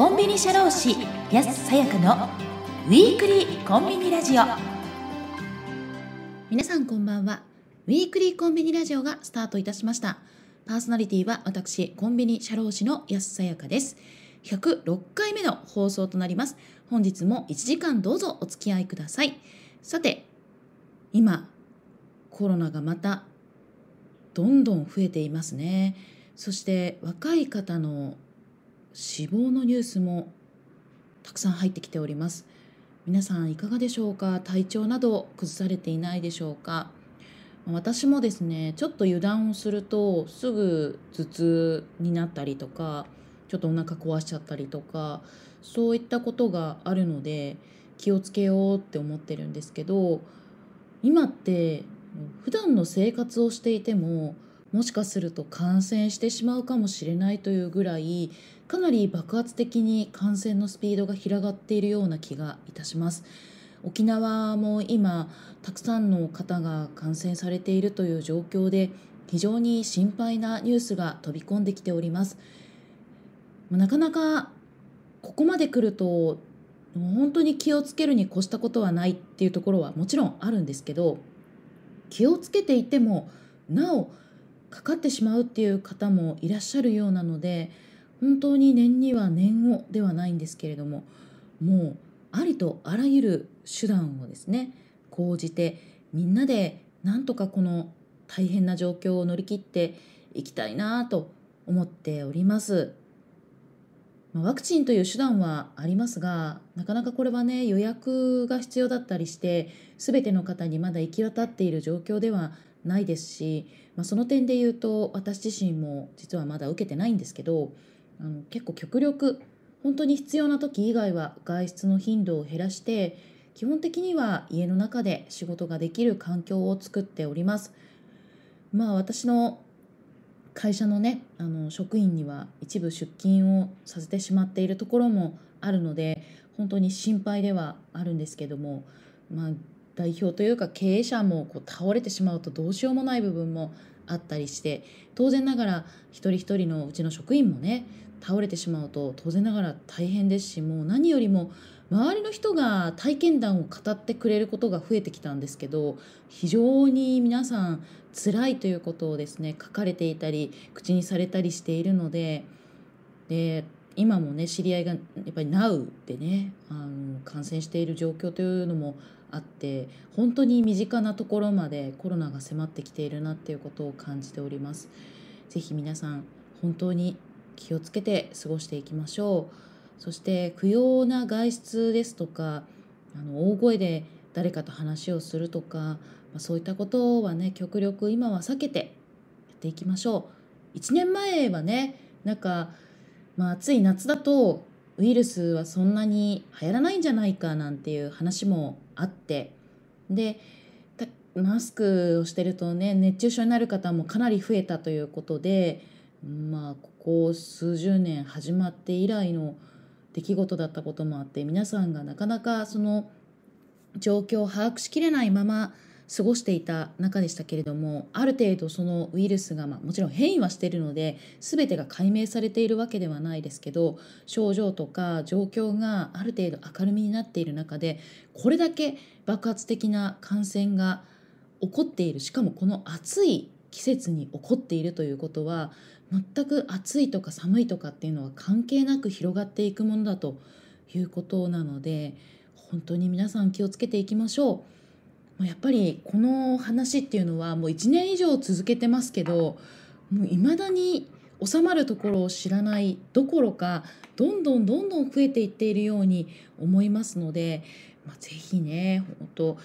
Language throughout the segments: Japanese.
コンビニ社労士安さやかのウィークリーコンビニラジオ皆さんこんばんはウィークリーコンビニラジオがスタートいたしましたパーソナリティは私コンビニ社労士の安さやかです106回目の放送となります本日も1時間どうぞお付き合いくださいさて今コロナがまたどんどん増えていますねそして若い方の死亡のニュースもたくさん入ってきております皆さんいかがでしょうか体調など崩されていないでしょうか私もですねちょっと油断をするとすぐ頭痛になったりとかちょっとお腹壊しちゃったりとかそういったことがあるので気をつけようって思ってるんですけど今って普段の生活をしていてももしかすると感染してしまうかもしれないというぐらいかなり爆発的に感染のスピードが広がっているような気がいたします。沖縄も今たくさんの方が感染されているという状況で非常に心配なニュースが飛び込んできております。なかなかここまで来ると本当に気をつけるに越したことはないっていうところはもちろんあるんですけど気をつけていてもなおかかってしまうっていう方もいらっしゃるようなので本当に念には念をではないんですけれどももうありとあらゆる手段をですね講じてみんなでなんとかこの大変な状況を乗り切っていきたいなと思っております。ワクチンという手段はありますがなかなかこれはね予約が必要だったりして全ての方にまだ行き渡っている状況ではないですし、まあ、その点で言うと私自身も実はまだ受けてないんですけどあの結構極力本当に必要な時以外は外出の頻度を減らして基本的には家の中で仕事ができる環境を作っております。まあ私の会社のねあの職員には一部出勤をさせてしまっているところもあるので本当に心配ではあるんですけども、まあ、代表というか経営者もこう倒れてしまうとどうしようもない部分もあったりして当然ながら一人一人のうちの職員もね倒れてしまうと当然ながら大変ですしもう何よりも周りの人が体験談を語ってくれることが増えてきたんですけど非常に皆さん辛いということをですね書かれていたり口にされたりしているのでで今もね知り合いがやっぱり NOW でねあの感染している状況というのもあって本当に身近なところまでコロナが迫ってきているなっていうことを感じております。ぜひ皆さん本当に気をつけて過ごしていきましょうそして不要な外出ですとかあの大声で誰かと話をするとか、まあ、そういったことはね極力今は避けてやっていきましょう1年前はねなんか、まあ、暑い夏だとウイルスはそんなに流行らないんじゃないかなんていう話もあってでマスクをしてるとね熱中症になる方もかなり増えたということでまあここ数十年始まって以来の出来事だったこともあって皆さんがなかなかその状況を把握しきれないまま過ごしていた中でしたけれどもある程度そのウイルスが、まあ、もちろん変異はしているので全てが解明されているわけではないですけど症状とか状況がある程度明るみになっている中でこれだけ爆発的な感染が起こっているしかもこの暑い季節に起こっているということは全く暑いとか寒いとかっていうのは関係なく広がっていくものだということなので本当に皆さん気をつけていきましょうやっぱりこの話っていうのはもう1年以上続けてますけどもう未だに収まるところを知らないどころかどんどんどんどん増えていっているように思いますので、まあ、ぜひね本当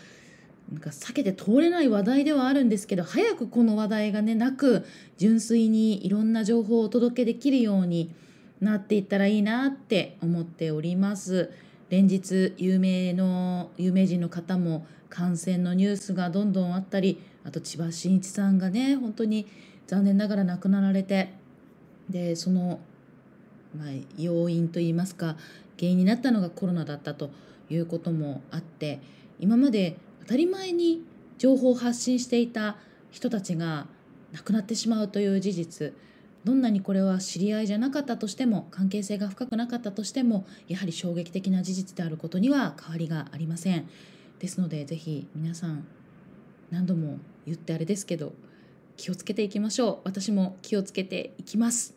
なんか避けて通れない話題ではあるんですけど早くこの話題がねなく純粋にいろんな情報をお届けできるようになっていったらいいなって思っております。連日有名の有名人の方も感染のニュースがどんどんあったりあと千葉真一さんがね本当に残念ながら亡くなられてでその、まあ、要因といいますか原因になったのがコロナだったということもあって今まで当たり前に情報を発信していた人たちが亡くなってしまうという事実どんなにこれは知り合いじゃなかったとしても関係性が深くなかったとしてもやはり衝撃的な事実であることには変わりがありませんですので是非皆さん何度も言ってあれですけど気をつけていきましょう私も気をつけていきます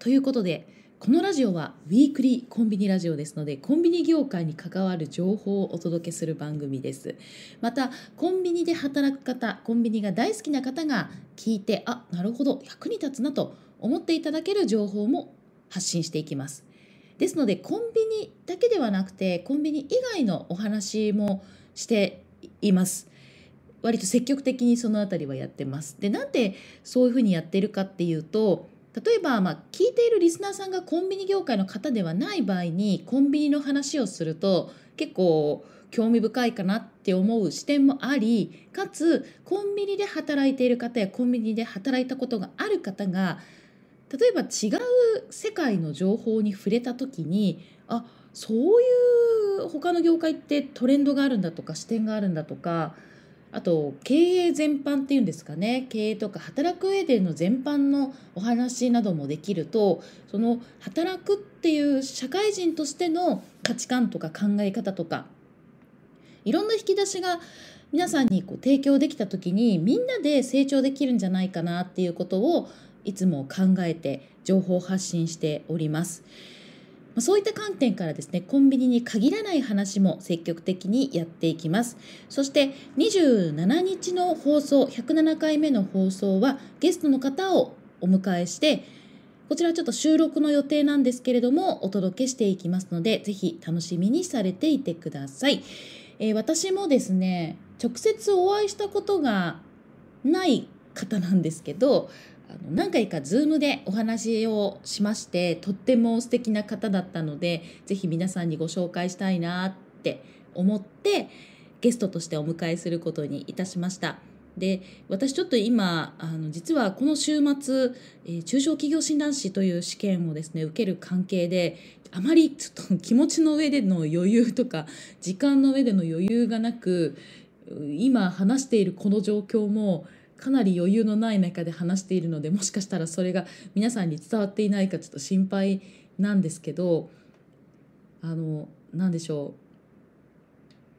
ということでこのラジオはウィークリーコンビニラジオですのでコンビニ業界に関わる情報をお届けする番組ですまたコンビニで働く方コンビニが大好きな方が聞いてあなるほど役に立つなと思っていただける情報も発信していきますですのでコンビニだけではなくてコンビニ以外のお話もしています割と積極的にそのあたりはやってますでなんでそういうふうにやってるかっていうと例えば、まあ、聞いているリスナーさんがコンビニ業界の方ではない場合にコンビニの話をすると結構興味深いかなって思う視点もありかつコンビニで働いている方やコンビニで働いたことがある方が例えば違う世界の情報に触れた時にあそういう他の業界ってトレンドがあるんだとか視点があるんだとかあと経営全般っていうんですかね経営とか働く上での全般のお話などもできるとその働くっていう社会人としての価値観とか考え方とかいろんな引き出しが皆さんにこう提供できた時にみんなで成長できるんじゃないかなっていうことをいつも考えて情報発信しております。そういった観点からですねコンビニに限らない話も積極的にやっていきますそして27日の放送107回目の放送はゲストの方をお迎えしてこちらちょっと収録の予定なんですけれどもお届けしていきますのでぜひ楽しみにされていてください、えー、私もですね直接お会いしたことがない方なんですけどあの何回か Zoom でお話をしましてとっても素敵な方だったので是非皆さんにご紹介したいなって思ってゲストとしてお迎えすることにいたしました。で私ちょっと今あの実はこの週末、えー、中小企業診断士という試験をですね受ける関係であまりちょっと気持ちの上での余裕とか時間の上での余裕がなく今話しているこの状況もかなり余裕のない中で話しているのでもしかしたらそれが皆さんに伝わっていないかちょっと心配なんですけどあの何でしょ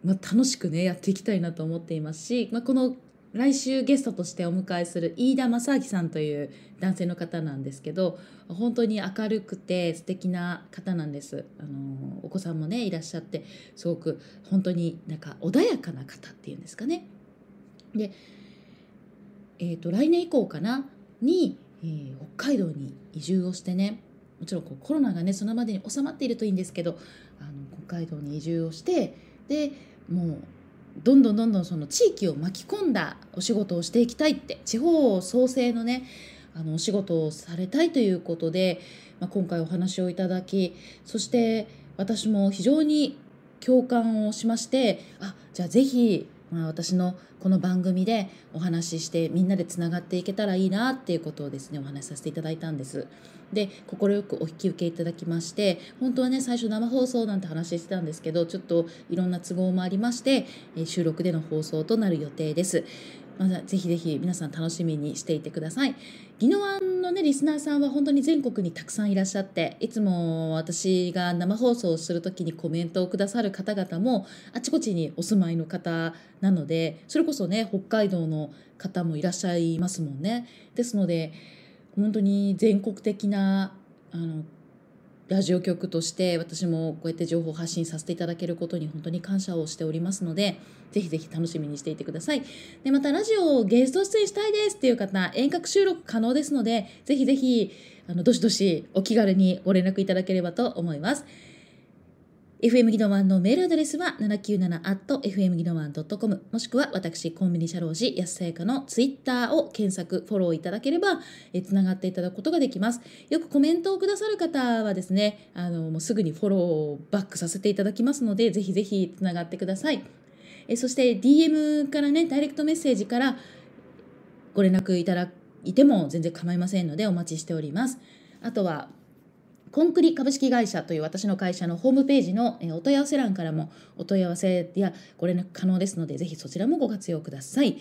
う、まあ、楽しくねやっていきたいなと思っていますし、まあ、この来週ゲストとしてお迎えする飯田正明さんという男性の方なんですけど本当に明るくて素敵な方なんですあのお子さんもねいらっしゃってすごく本当になんか穏やかな方っていうんですかね。でえーと、来年以降かなに、えー、北海道に移住をしてねもちろんこうコロナがねそのまでに収まっているといいんですけどあの北海道に移住をしてでもうどんどんどんどんその地域を巻き込んだお仕事をしていきたいって地方創生のねあのお仕事をされたいということで、まあ、今回お話をいただきそして私も非常に共感をしましてあじゃあ是非まあ、私のこの番組でお話ししてみんなでつながっていけたらいいなっていうことをですねお話しさせていただいたんですで快くお引き受けいただきまして本当はね最初生放送なんて話してたんですけどちょっといろんな都合もありまして収録での放送となる予定ですまぜひぜひ皆さん楽しみにしていてください。宜野湾のね、リスナーさんは本当に全国にたくさんいらっしゃって、いつも私が生放送をする時にコメントをくださる方々も、あちこちにお住まいの方なので、それこそね、北海道の方もいらっしゃいますもんね。ですので、本当に全国的なあのラジオ局として私もこうやって情報発信させていただけることに本当に感謝をしておりますので、ぜひぜひ楽しみにしていてください。で、またラジオをゲスト出演したいですっていう方、遠隔収録可能ですので、ぜひぜひ、あの、どしどしお気軽にご連絡いただければと思います。FM ギノワンのメールアドレスは 797-FM ギノワン .com もしくは私コンビニ社労士安さやかのツイッターを検索フォローいただければえつながっていただくことができますよくコメントをくださる方はですねあのもうすぐにフォローバックさせていただきますのでぜひぜひつながってくださいえそして DM からねダイレクトメッセージからご連絡いただいても全然構いませんのでお待ちしておりますあとはコンクリ株式会社という私の会社のホームページのお問い合わせ欄からもお問い合わせやご連絡可能ですので、ぜひそちらもご活用ください。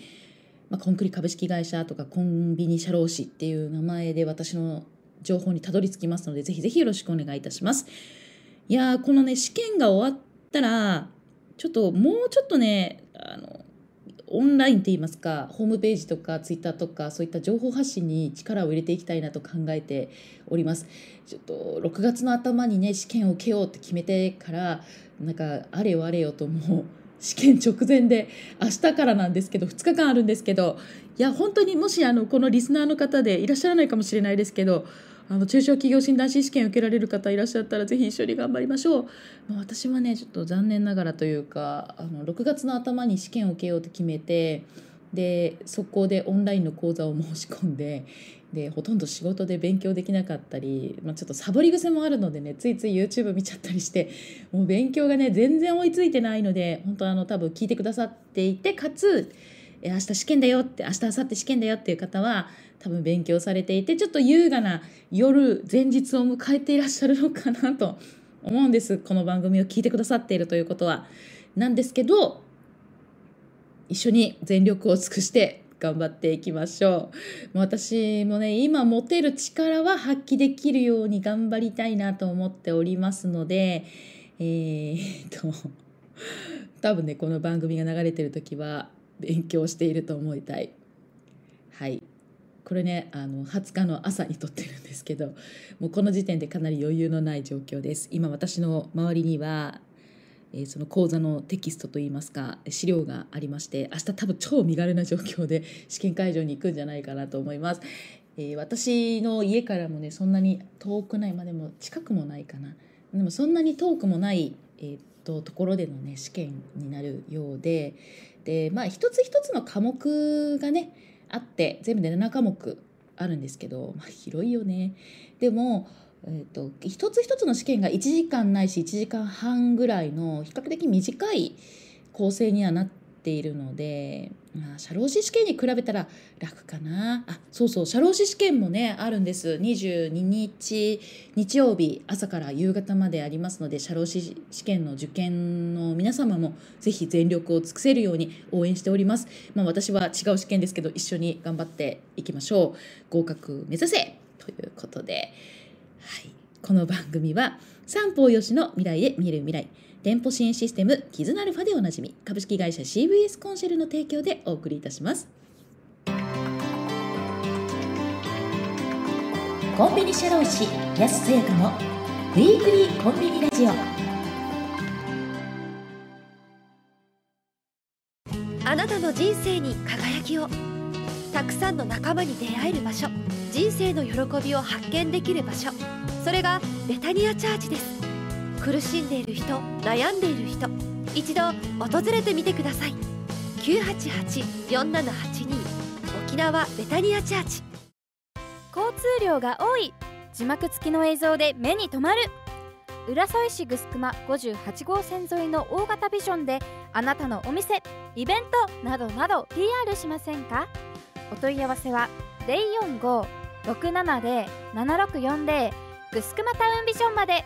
まあ、コンクリ株式会社とかコンビニ社労士っていう名前で私の情報にたどり着きますので、ぜひぜひよろしくお願いいたします。いやこのね、試験が終わったら、ちょっともうちょっとね、オンラインって言いますかホームページとかツイッターとかそういった情報発信に力を入れていきたいなと考えておりますちょっと6月の頭にね試験を受けようって決めてからなんかあれよあれよともう試験直前で明日からなんですけど2日間あるんですけどいや本当にもしあのこのリスナーの方でいらっしゃらないかもしれないですけどあの中小企業診断士試験受けられる方いらっしゃったらぜひ一緒に頑張りましょう。まあ、私はねちょっと残念ながらというかあの6月の頭に試験を受けようと決めてで速攻でオンラインの講座を申し込んででほとんど仕事で勉強できなかったり、まあ、ちょっとサボり癖もあるのでねついつい YouTube 見ちゃったりしてもう勉強がね全然追いついてないので本当あの多分聞いてくださっていてかつ明日試験だよって明日明後日試験だよっていう方は多分勉強されていてちょっと優雅な夜前日を迎えていらっしゃるのかなと思うんですこの番組を聞いてくださっているということは。なんですけど一緒に全力を尽くして頑張っていきましょう。もう私もね今持てる力は発揮できるように頑張りたいなと思っておりますのでえー、っと多分ねこの番組が流れてる時は勉強していると思いたい。はいこれねあの20日の朝に撮ってるんですけどもうこの時点でかなり余裕のない状況です今私の周りには、えー、その講座のテキストといいますか資料がありまして明日多分超身軽な状況で試験会場に行くんじゃないかなと思います、えー、私の家からもねそんなに遠くないまでも近くもないかなでもそんなに遠くもない、えーとところでのね試験になるようででまあ一つ一つの科目がねあって全部で7科目あるんですけど、まあ、広いよね。でもえーと、一つ一つの試験が1時間ないし1時間半ぐらいの比較的短い構成にはなっているのでまあ、社労士試験に比べたら楽かな。あ、そうそう、社労士試験もね、あるんです。22日、日曜日、朝から夕方までありますので、社労士試験の受験の皆様も、ぜひ全力を尽くせるように応援しております。まあ、私は違う試験ですけど、一緒に頑張っていきましょう。合格目指せということで、はい。この番組は、三方よしの未来へ見える未来。店舗支援システムキズナルファでおなじみ株式会社 CVS コンシェルの提供でお送りいたしますコンビニ社労士安末香のウィークリーコンビニラジオあなたの人生に輝きをたくさんの仲間に出会える場所人生の喜びを発見できる場所それがベタニアチャージです苦しんでいる人悩んでいる人一度訪れてみてください沖縄ベタニアチャーチ交通量が多い字幕付きの映像で目に留まる浦添市ぐすくま58号線沿いの大型ビジョンであなたのお店イベントなどなど PR しませんかお問い合わせは045-670-7640ぐすくまタウンビジョンまで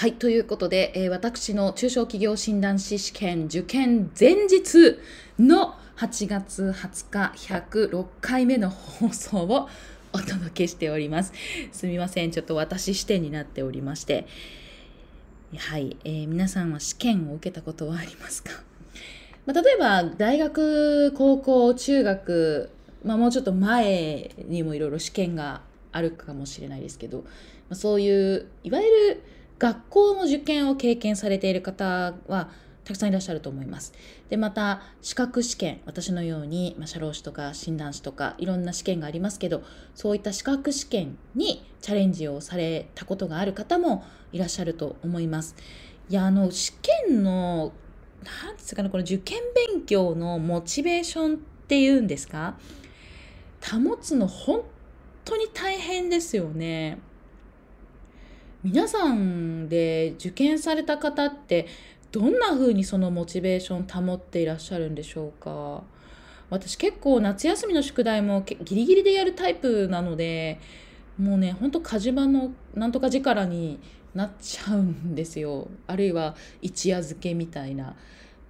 はい、ということで、えー、私の中小企業診断士試験受験前日の8月20日106回目の放送をお届けしております。すみません、ちょっと私視点になっておりまして。はい、えー、皆さんは試験を受けたことはありますか、まあ、例えば、大学、高校、中学、まあ、もうちょっと前にもいろいろ試験があるかもしれないですけど、まあ、そういう、いわゆる学校の受験を経験されている方はたくさんいらっしゃると思います。で、また、資格試験、私のように、まあ、社労士とか診断士とか、いろんな試験がありますけど、そういった資格試験にチャレンジをされたことがある方もいらっしゃると思います。いや、あの、試験の、なんですかね、この受験勉強のモチベーションっていうんですか、保つの本当に大変ですよね。皆さんで受験された方ってどんな風にそのモチベーション保っていらっしゃるんでしょうか私結構夏休みの宿題もギリギリでやるタイプなのでもうねほんと火事場のなんとか力になっちゃうんですよあるいは一夜漬けみたいな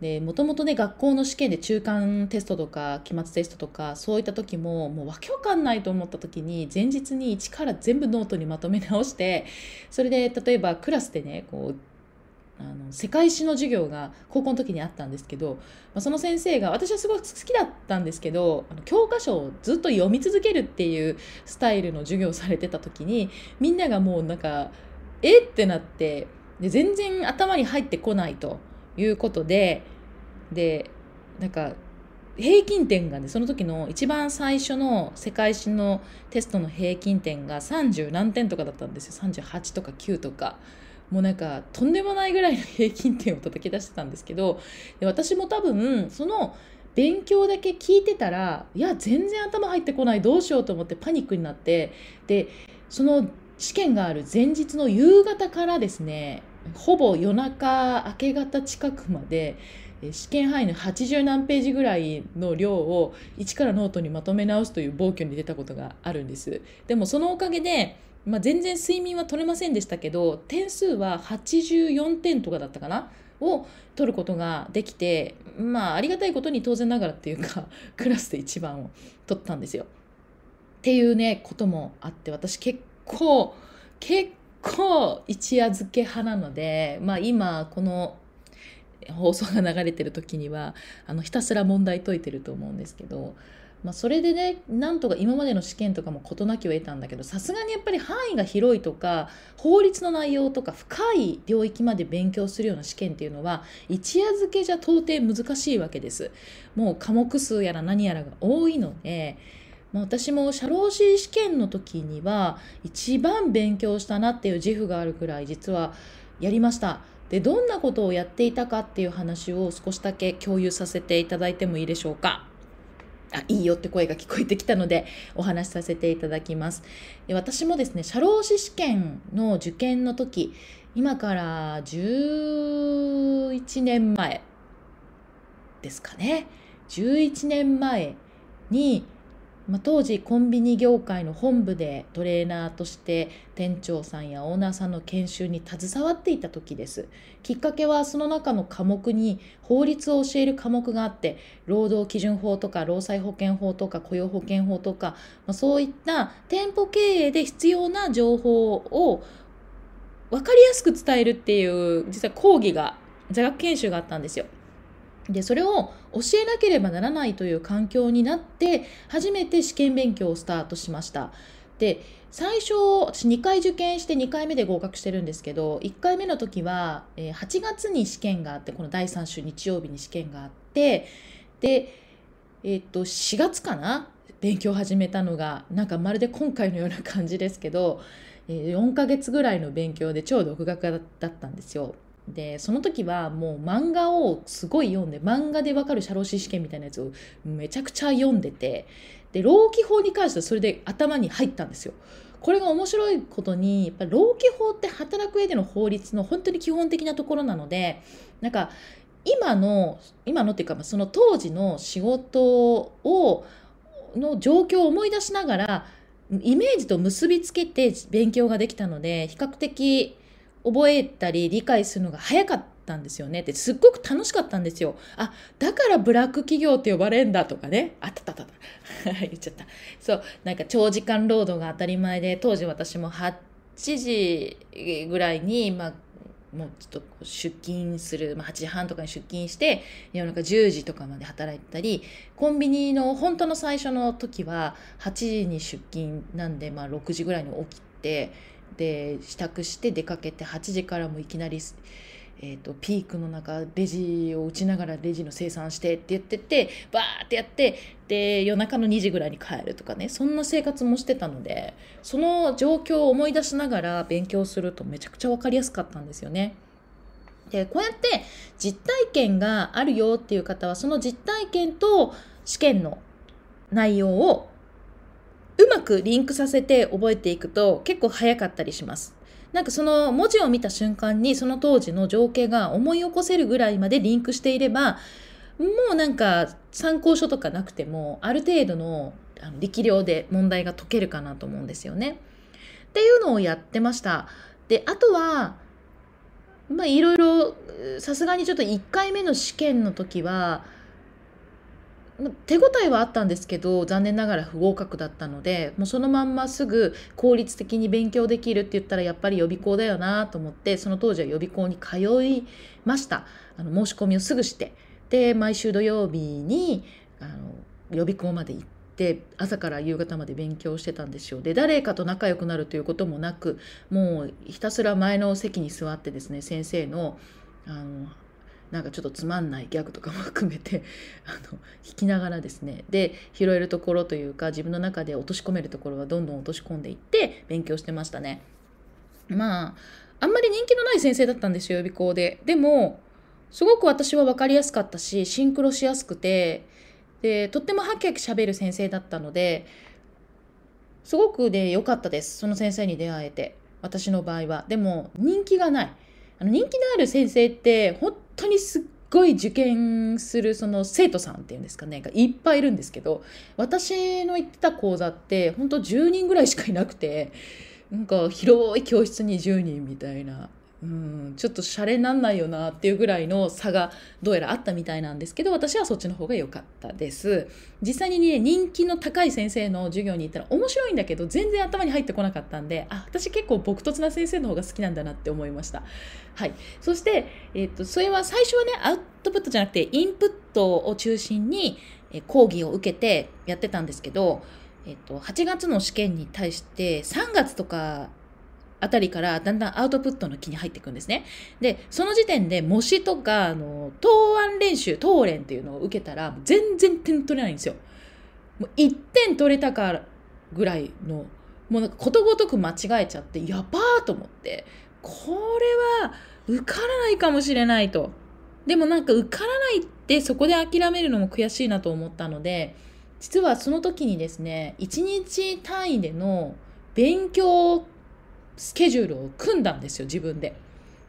で、もともとね、学校の試験で中間テストとか、期末テストとか、そういった時も、もうわけわかんないと思った時に、前日に一から全部ノートにまとめ直して、それで、例えばクラスでね、こう、あの世界史の授業が高校の時にあったんですけど、まあ、その先生が私はすごく好きだったんですけどあの教科書をずっと読み続けるっていうスタイルの授業をされてた時にみんながもうなんかえってなってで全然頭に入ってこないと。いうことででなんか平均点がねその時の一番最初の世界史のテストの平均点が30何点とかだったんですよ38とか9とかもうなんかとんでもないぐらいの平均点を叩き出してたんですけどで私も多分その勉強だけ聞いてたらいや全然頭入ってこないどうしようと思ってパニックになってでその試験がある前日の夕方からですねほぼ夜中明け方近くまで試験範囲の80何ページぐらいの量を一からノートにまとめ直すという暴挙に出たことがあるんです。でもそのおかげで、まあ、全然睡眠は取れませんでしたけど点数は84点とかだったかなを取ることができてまあありがたいことに当然ながらっていうか クラスで1番を取ったんですよ。っていうねこともあって私結構結構一夜漬け派なので、まあ、今この放送が流れてる時にはあのひたすら問題解いてると思うんですけど、まあ、それでねなんとか今までの試験とかも事なきを得たんだけどさすがにやっぱり範囲が広いとか法律の内容とか深い領域まで勉強するような試験っていうのは一夜漬けじゃ到底難しいわけです。もう科目数やら何やらが多いのでまあ、私も社労士試験の時には一番勉強したなっていう自負があるくらい実はやりました。でどんなことをやっていたかっていう話を少しだけ共有させていただいてもいいでしょうか。あいいよって声が聞こえてきたのでお話しさせていただきます。で私もですね社労士試験の受験の時今から11年前ですかね11年前にまあ、当時コンビニ業界の本部でトレーナーとして店長さんやオーナーさんの研修に携わっていた時ですきっかけはその中の科目に法律を教える科目があって労働基準法とか労災保険法とか雇用保険法とか、まあ、そういった店舗経営で必要な情報を分かりやすく伝えるっていう実は講義が座学研修があったんですよでそれを教えなければならないという環境になって初めて試験勉強をスタートしました。で最初私2回受験して2回目で合格してるんですけど1回目の時は8月に試験があってこの第3週日曜日に試験があってで、えー、っと4月かな勉強始めたのがなんかまるで今回のような感じですけど4ヶ月ぐらいの勉強で超独学だったんですよ。でその時はもう漫画をすごい読んで漫画でわかる社労士試験みたいなやつをめちゃくちゃ読んでてで老基法に関してはそれで頭に入ったんですよ。これが面白いことにやっぱ老基法って働く上での法律の本当に基本的なところなのでなんか今の今のっていうかその当時の仕事をの状況を思い出しながらイメージと結びつけて勉強ができたので比較的覚えたり理解するのが早かったんですよねってすっごく楽しかったんですよ。あ、だからブラック企業って呼ばれんだとかね。あったたたた。言っちゃった。そう、なんか長時間労働が当たり前で、当時私も8時ぐらいに、まあ、もうちょっと出勤する、まあ、8時半とかに出勤して夜中10時とかまで働いたりコンビニの本当の最初の時は8時に出勤なんで、まあ、6時ぐらいに起きてで支度して出かけて8時からもいきなり、えーと、ピークの中レジを打ちながらレジの生産してって言っててバーってやってで夜中の2時ぐらいに帰るとかねそんな生活もしてたのでその状況を思い出しながら勉強するとめちゃくちゃ分かりやすかったんですよね。でこうやって実体験があるよっていう方はその実体験と試験の内容をうまくリンクさせて覚えていくと結構早かったりします。なんかその文字を見た瞬間にその当時の情景が思い起こせるぐらいまでリンクしていればもうなんか参考書とかなくてもある程度の力量で問題が解けるかなと思うんですよね。っていうのをやってました。であとはまあいろいろさすがにちょっと1回目の試験の時は手応えはあったんですけど残念ながら不合格だったのでもうそのまんますぐ効率的に勉強できるって言ったらやっぱり予備校だよなと思ってその当時は予備校に通いましたあの申し込みをすぐしてで毎週土曜日にあの予備校まで行って朝から夕方まで勉強してたんですよで誰かと仲良くなるということもなくもうひたすら前の席に座ってですね先生のあのなんかちょっとつまんないギャグとかも含めて あの弾きながらですねで拾えるところというか自分の中で落とし込めるところはどんどん落とし込んでいって勉強してましたね。まああんまり人気のない先生だったんですよ予備校で。でもすごく私は分かりやすかったしシンクロしやすくてでとってもはきはきしゃべる先生だったのですごくで、ね、良かったですその先生に出会えて私の場合は。でも人気がない。あの人気のある先生って本当にすっごい受験するその生徒さんっていうんですかねがいっぱいいるんですけど私の行ってた講座って本当10人ぐらいしかいなくてなんか広い教室に10人みたいなうん、ちょっとシャレなんないよなっていうぐらいの差がどうやらあったみたいなんですけど私はそっちの方が良かったです実際にね人気の高い先生の授業に行ったら面白いんだけど全然頭に入ってこなかったんであ私結構朴突な先生の方が好きなんだなって思いましたはいそして、えー、っとそれは最初はねアウトプットじゃなくてインプットを中心に講義を受けてやってたんですけどえっと、8月の試験に対して3月とかあたりからだんだんアウトプットの気に入っていくんですね。で、その時点で模試とか、あの、答案練習、答練っていうのを受けたら、全然点取れないんですよ。もう1点取れたかぐらいの、もうなんかことごとく間違えちゃって、やばーと思って、これは受からないかもしれないと。でもなんか受からないってそこで諦めるのも悔しいなと思ったので、実はその時にですね、1日単位での勉強スケジュールを組んだんですよ、自分で。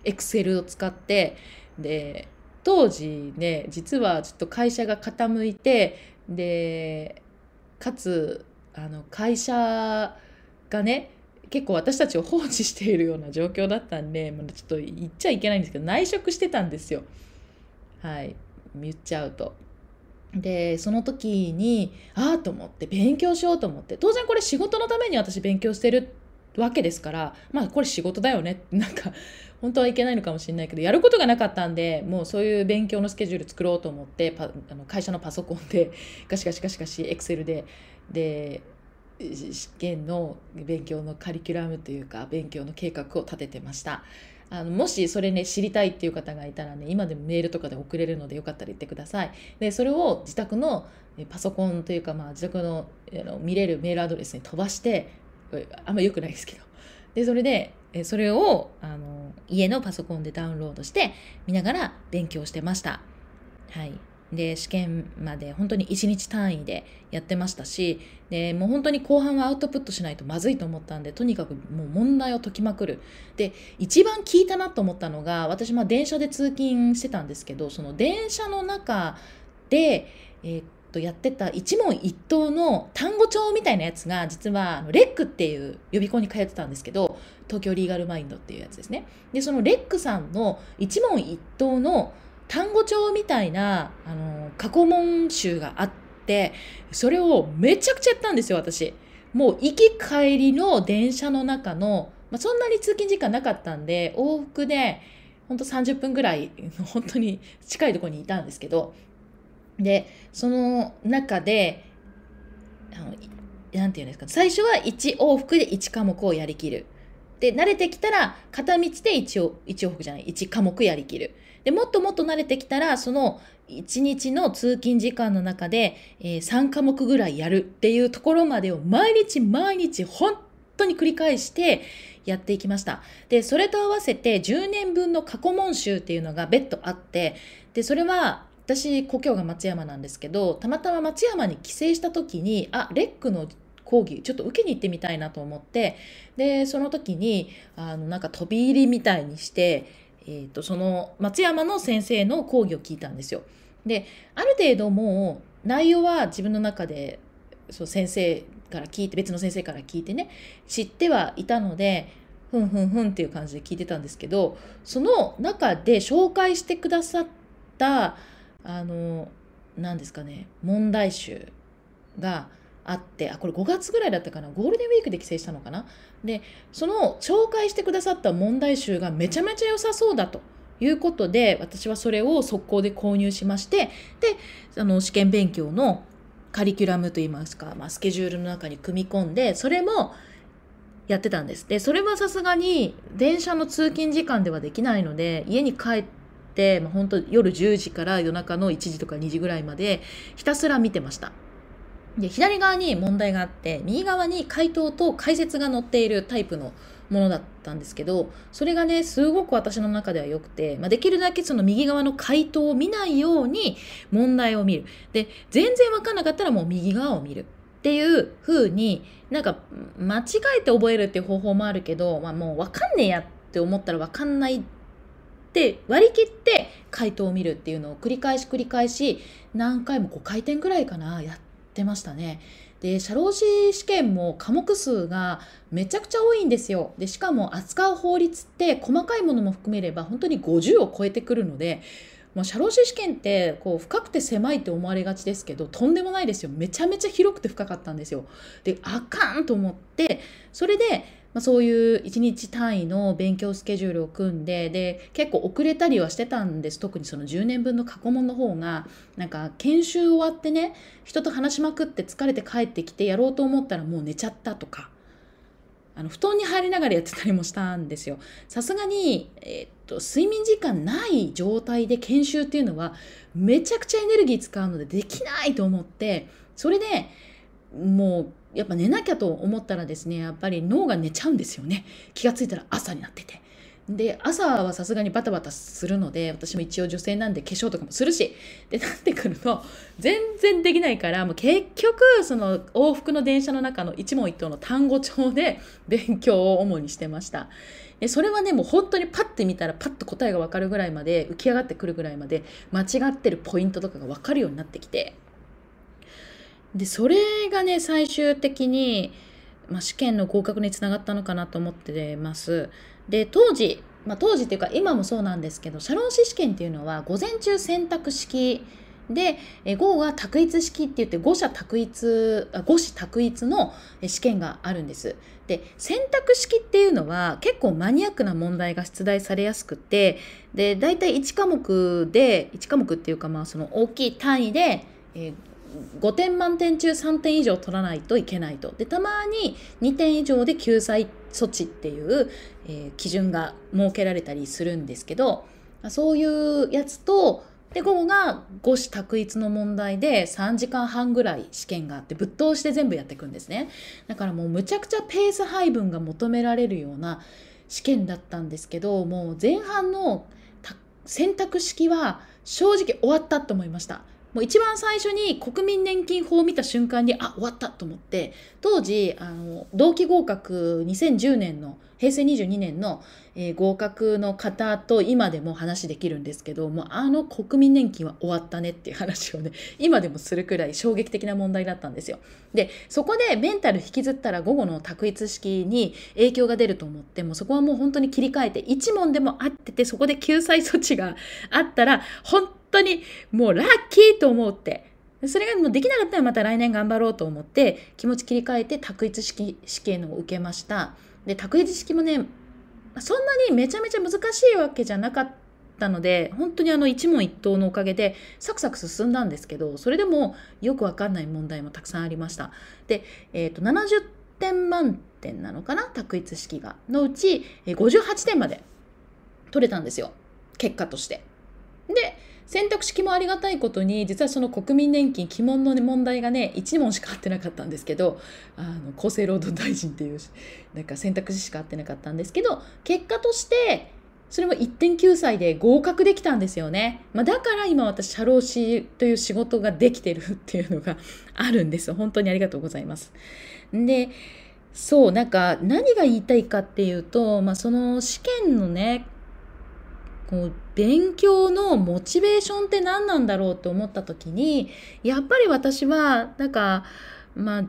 エクセルを使って。で、当時ね、実はちょっと会社が傾いて、で、かつ、あの、会社がね、結構私たちを放置しているような状況だったんで、まだちょっと言っちゃいけないんですけど、内職してたんですよ。はい。言っちゃうと。で、その時に、ああと思って勉強しようと思って、当然これ仕事のために私勉強してるわけですから、まあこれ仕事だよね。なんか、本当はいけないのかもしれないけど、やることがなかったんで、もうそういう勉強のスケジュール作ろうと思って、パあの会社のパソコンで、ガシガシガシガシ、エクセルで、で、試験の勉強のカリキュラムというか、勉強の計画を立ててました。あのもしそれね知りたいっていう方がいたらね今でもメールとかで送れるのでよかったら言ってくださいでそれを自宅のパソコンというか、まあ、自宅のあの見れるメールアドレスに飛ばしてあんま良くないですけど。で、それで、それを、あの、家のパソコンでダウンロードして、見ながら勉強してました。はい。で、試験まで本当に1日単位でやってましたし、で、もう本当に後半はアウトプットしないとまずいと思ったんで、とにかくもう問題を解きまくる。で、一番効いたなと思ったのが、私、まあ電車で通勤してたんですけど、その電車の中で、えーとやってた一問一答の単語帳みたいなやつが実はレックっていう予備校に通ってたんですけど東京リーガルマインドっていうやつですねでそのレックさんの一問一答の単語帳みたいなあの過去問集があってそれをめちゃくちゃやったんですよ私もう行き帰りの電車の中の、まあ、そんなに通勤時間なかったんで往復でほんと30分ぐらい本当に近いところにいたんですけどでその中であのなんて言うんですか最初は1往復で1科目をやりきる。で慣れてきたら片道で 1, 1往復じゃない1科目やりきる。でもっともっと慣れてきたらその1日の通勤時間の中で、えー、3科目ぐらいやるっていうところまでを毎日毎日本当に繰り返してやっていきました。でそれと合わせて10年分の過去問集っていうのが別途あってでそれは私故郷が松山なんですけどたまたま松山に帰省した時にあレックの講義ちょっと受けに行ってみたいなと思ってでその時にあのなんか飛び入りみたいにして、えーと、とその松山の先生の講義を聞いたんですよ。である程度もう内容は自分の中でそう先生から聞いて別の先生から聞いてね知ってはいたのでふんふんふんっていう感じで聞いてたんですけどその中で紹介してくださったあの何ですかね問題集があってあこれ5月ぐらいだったかなゴールデンウィークで帰省したのかなでその紹介してくださった問題集がめちゃめちゃ良さそうだと。いうことで私はそれを速攻で購入しましてであの試験勉強のカリキュラムといいますか、まあ、スケジュールの中に組み込んでそれもやってたんです。で、それはさすがに電車の通勤時間ではできないので、家に帰っって、まあ、本当夜10時から夜中の1時とか2時ぐらいまでひたすら見てました。で左側に問題があって右側に回答と解説が載っているタイプのものだったんですけどそれがねすごく私の中では良くて、まあ、できるだけその右側の回答を見ないように問題を見るで全然分かんなかったらもう右側を見るっていう風になんか間違えて覚えるっていう方法もあるけど、まあ、もう分かんねえやって思ったら分かんないって割り切って回答を見るっていうのを繰り返し繰り返し何回も5回転ぐらいかなやってましたね。で社労士試験も科目数がめちゃくちゃ多いんですよでしかも扱う法律って細かいものも含めれば本当に50を超えてくるので社労士試験ってこう深くて狭いって思われがちですけどとんでもないですよめちゃめちゃ広くて深かったんですよ。であかんと思ってそれでまあ、そういう1日単位の勉強スケジュールを組んでで結構遅れたりはしてたんです特にその10年分の過去問の方がなんか研修終わってね人と話しまくって疲れて帰ってきてやろうと思ったらもう寝ちゃったとか。あの布団に入りながらやってたりもしたんですよ。さすがに、えー、睡眠時間ない状態で研修っていうのはめちゃくちゃエネルギー使うのでできないと思ってそれでもうやっぱ寝なきゃと思ったらですねやっぱり脳が寝ちゃうんですよね気が付いたら朝になってて。で朝はさすがにバタバタするので私も一応女性なんで化粧とかもするしでなってくると全然できないからもう結局その往復の電車の中の一問一答の単語帳で勉強を主にしてましたでそれはねもう本当にパッて見たらパッと答えが分かるぐらいまで浮き上がってくるぐらいまで間違ってるポイントとかが分かるようになってきてでそれがね最終的に、まあ、試験の合格につながったのかなと思ってます。で当時、まあ、当時っていうか今もそうなんですけど社労士試験っていうのは午前中選択式で午後は択一式って言って五者択一五子択一の試験があるんです。で選択式っていうのは結構マニアックな問題が出題されやすくてで大体1科目で1科目っていうかまあその大きい単位で、えー、5点満点中3点以上取らないといけないと。で、たまに2点以上で救済措置っていう、えー、基準が設けられたりするんですけど、そういうやつと、で、午後が五子択一の問題で3時間半ぐらい試験があって、ぶっ通して全部やっていくんですね。だからもうむちゃくちゃペース配分が求められるような試験だったんですけど、もう前半の選択式は正直終わったと思いました。もう一番最初に国民年金法を見た瞬間に、あ、終わったと思って、当時、あの、同期合格2010年の平成22年の、えー、合格の方と今でも話できるんですけど、もうあの国民年金は終わったねっていう話をね、今でもするくらい衝撃的な問題だったんですよ。で、そこでメンタル引きずったら午後の択一式に影響が出ると思って、もうそこはもう本当に切り替えて、1問でも合ってて、そこで救済措置があったら、本当にもうラッキーと思うって、それがもうできなかったらまた来年頑張ろうと思って気持ち切り替えて択一式試験を受けました。で、卓越式もね、そんなにめちゃめちゃ難しいわけじゃなかったので、本当にあの一問一答のおかげでサクサク進んだんですけど、それでもよくわかんない問題もたくさんありました。で、えっ、ー、と、70点満点なのかな卓越式が。のうち、58点まで取れたんですよ。結果として。で、選択式もありがたいことに実はその国民年金鬼門の、ね、問題がね1問しか合ってなかったんですけどあの厚生労働大臣っていうなんか選択肢しか合ってなかったんですけど結果としてそれも1.9歳で合格できたんですよね。まあ、だから今私、社労士という仕事ができてるっていうのがあるんです。本当にありがとうございます。で、そう、なんか何が言いたいかっていうと、まあ、その試験のね、こう勉強のモチベーションって何なんだろうって思った時にやっぱり私はなんかまあや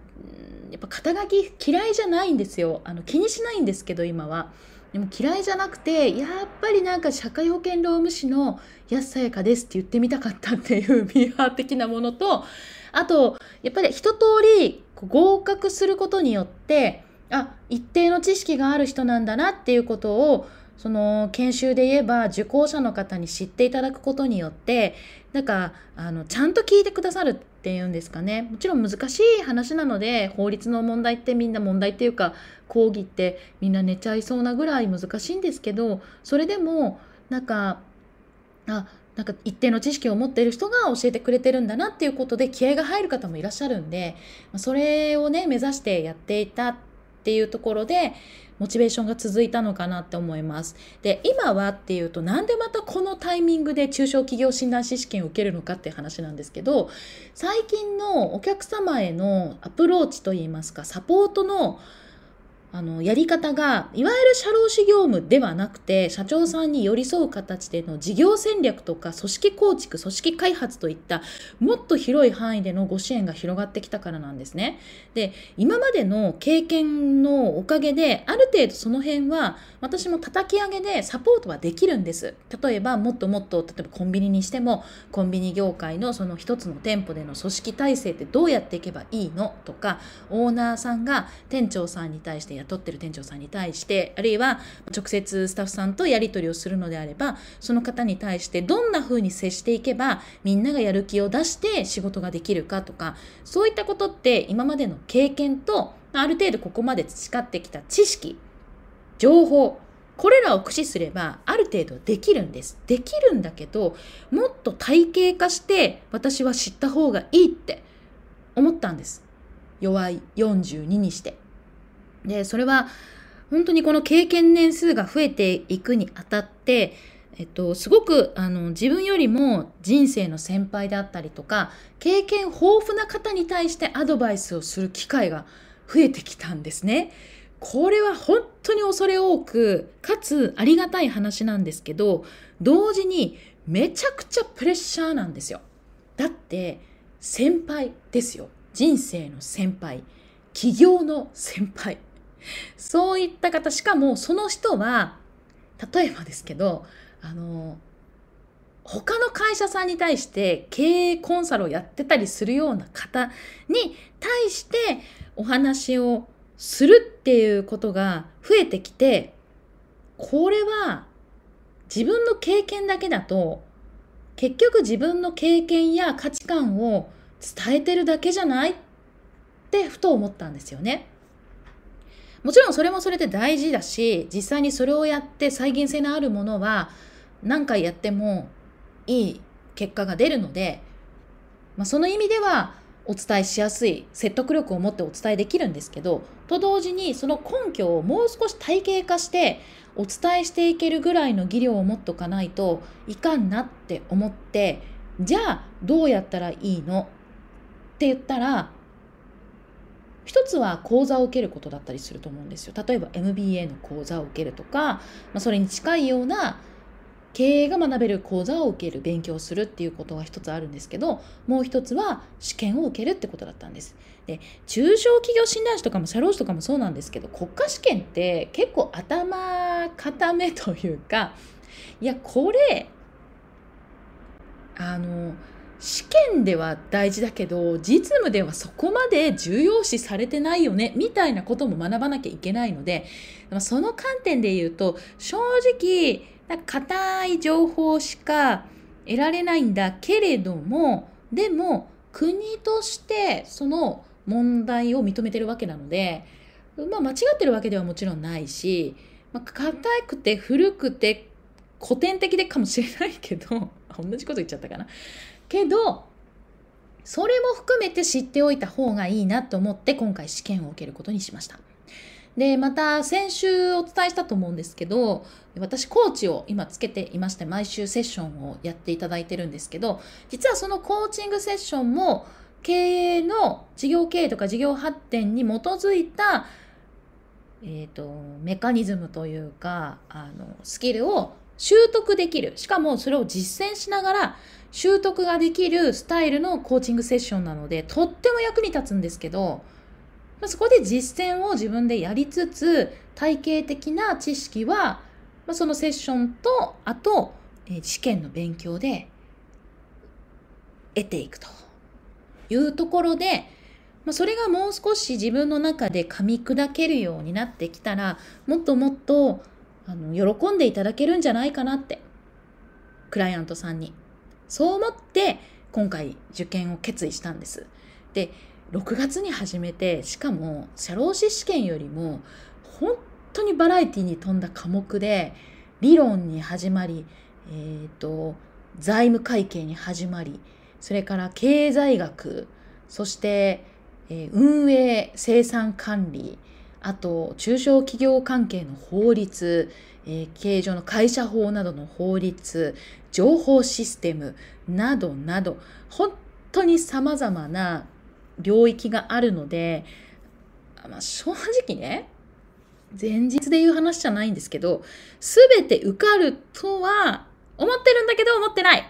っぱ肩書き嫌いじゃないんですよあの気にしないんですけど今は。でも嫌いじゃなくてやっぱりなんか社会保険労務士の安さやかですって言ってみたかったっていうミーハー的なものとあとやっぱり一通り合格することによってあ一定の知識がある人なんだなっていうことをその研修で言えば受講者の方に知っていただくことによってなんかあのちゃんと聞いてくださるっていうんですかねもちろん難しい話なので法律の問題ってみんな問題っていうか講義ってみんな寝ちゃいそうなぐらい難しいんですけどそれでもなんかあなんか一定の知識を持っている人が教えてくれてるんだなっていうことで気合が入る方もいらっしゃるんでそれをね目指してやっていたっていうところでモチベーションが続いたのかなって思います。で今はっていうとなんでまたこのタイミングで中小企業診断士試験を受けるのかっていう話なんですけど最近のお客様へのアプローチといいますかサポートのあの、やり方が、いわゆる社労士業務ではなくて、社長さんに寄り添う形での事業戦略とか、組織構築、組織開発といった、もっと広い範囲でのご支援が広がってきたからなんですね。で、今までの経験のおかげで、ある程度その辺は、私も叩き上げでサポートはできるんです。例えばもっともっと例えばコンビニにしてもコンビニ業界のその一つの店舗での組織体制ってどうやっていけばいいのとかオーナーさんが店長さんに対して雇ってる店長さんに対してあるいは直接スタッフさんとやり取りをするのであればその方に対してどんな風に接していけばみんながやる気を出して仕事ができるかとかそういったことって今までの経験とある程度ここまで培ってきた知識情報これらを駆使すればある程度できるんです。できるんだけどもっと体系化して私は知った方がいいって思ったんです。弱い42にして。でそれは本当にこの経験年数が増えていくにあたってえっと、すごくあの自分よりも人生の先輩であったりとか経験豊富な方に対してアドバイスをする機会が増えてきたんですね。これは本当に恐れ多く、かつありがたい話なんですけど、同時にめちゃくちゃプレッシャーなんですよ。だって、先輩ですよ。人生の先輩。起業の先輩。そういった方、しかもその人は、例えばですけど、あの、他の会社さんに対して経営コンサルをやってたりするような方に対してお話をするっていうことが増えてきて、これは自分の経験だけだと、結局自分の経験や価値観を伝えてるだけじゃないってふと思ったんですよね。もちろんそれもそれで大事だし、実際にそれをやって再現性のあるものは何回やってもいい結果が出るので、まあ、その意味ではお伝えしやすい説得力を持ってお伝えできるんですけどと同時にその根拠をもう少し体系化してお伝えしていけるぐらいの技量を持っとかないといかんなって思ってじゃあどうやったらいいのって言ったら一つは講座を受けることだったりすると思うんですよ。例えば MBA の講座を受けるとか、まあ、それに近いような経営が学べる講座を受ける勉強するっていうことが一つあるんですけどもう一つは試験を受けるってことだったんです。で中小企業診断士とかも社労士とかもそうなんですけど国家試験って結構頭固めというかいやこれあの試験では大事だけど実務ではそこまで重要視されてないよねみたいなことも学ばなきゃいけないのでその観点で言うと正直だ硬い情報しか得られないんだけれどもでも国としてその問題を認めてるわけなので、まあ、間違ってるわけではもちろんないし、まあ、硬くて古くて古典的でかもしれないけど 同じこと言っちゃったかなけどそれも含めて知っておいた方がいいなと思って今回試験を受けることにしました。で、また先週お伝えしたと思うんですけど、私コーチを今つけていまして、毎週セッションをやっていただいてるんですけど、実はそのコーチングセッションも経営の事業経営とか事業発展に基づいたえーとメカニズムというかあのスキルを習得できるしかもそれを実践しながら習得ができるスタイルのコーチングセッションなのでとっても役に立つんですけどまあ、そこで実践を自分でやりつつ、体系的な知識は、まあ、そのセッションと、あと、えー、試験の勉強で得ていくというところで、まあ、それがもう少し自分の中で噛み砕けるようになってきたら、もっともっとあの喜んでいただけるんじゃないかなって、クライアントさんに。そう思って、今回受験を決意したんです。で、6月に始めてしかも社労士試験よりも本当にバラエティに富んだ科目で理論に始まり、えーと、財務会計に始まりそれから経済学そして、えー、運営生産管理あと中小企業関係の法律、えー、経常の会社法などの法律情報システムなどなど本当にさまざまな領域があるので、まあ、正直ね、前日で言う話じゃないんですけど、全て受かるとは思ってるんだけど思ってない。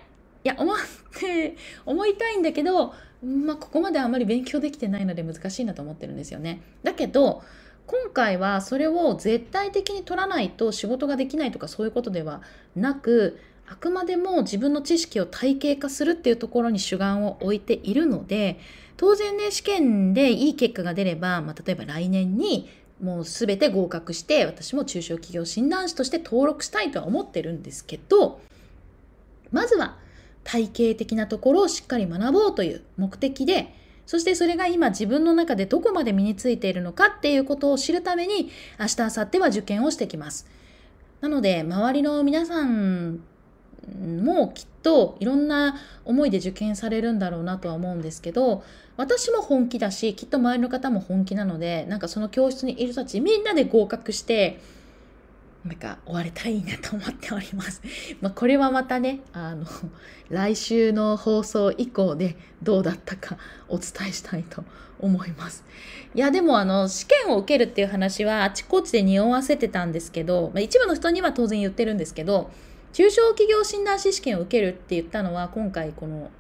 いや、思って、思いたいんだけど、まあ、ここまであまり勉強できてないので難しいなと思ってるんですよね。だけど、今回はそれを絶対的に取らないと仕事ができないとかそういうことではなく、あくまでも自分の知識を体系化するっていうところに主眼を置いているので、当然ね、試験でいい結果が出れば、まあ、例えば来年にもう全て合格して、私も中小企業診断士として登録したいとは思ってるんですけど、まずは体系的なところをしっかり学ぼうという目的で、そしてそれが今自分の中でどこまで身についているのかっていうことを知るために、明日、明後日は受験をしてきます。なので、周りの皆さんもきといろんな思いで受験されるんだろうなとは思うんですけど私も本気だしきっと周りの方も本気なのでなんかその教室にいる人たちみんなで合格してなんか終われたらいいなと思っております。まあ、これはまたねあの 来週の放送以降でどうだったかお伝えしたいと思います。いやでもあの試験を受けるっていう話はあちこちで匂わせてたんですけど、まあ、一部の人には当然言ってるんですけど中小企業診断士試験を受けるって言ったのは今回この